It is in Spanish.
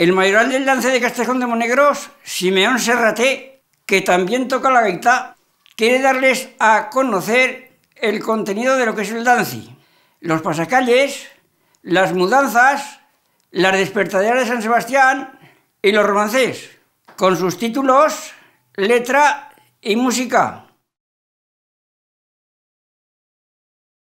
El mayoral del lance de Castellón de Monegros, Simeón Serraté, que también toca la gaita, quiere darles a conocer el contenido de lo que es el dance, los pasacalles, las mudanzas, las despertaderas de San Sebastián y los romances, con sus títulos, letra y música.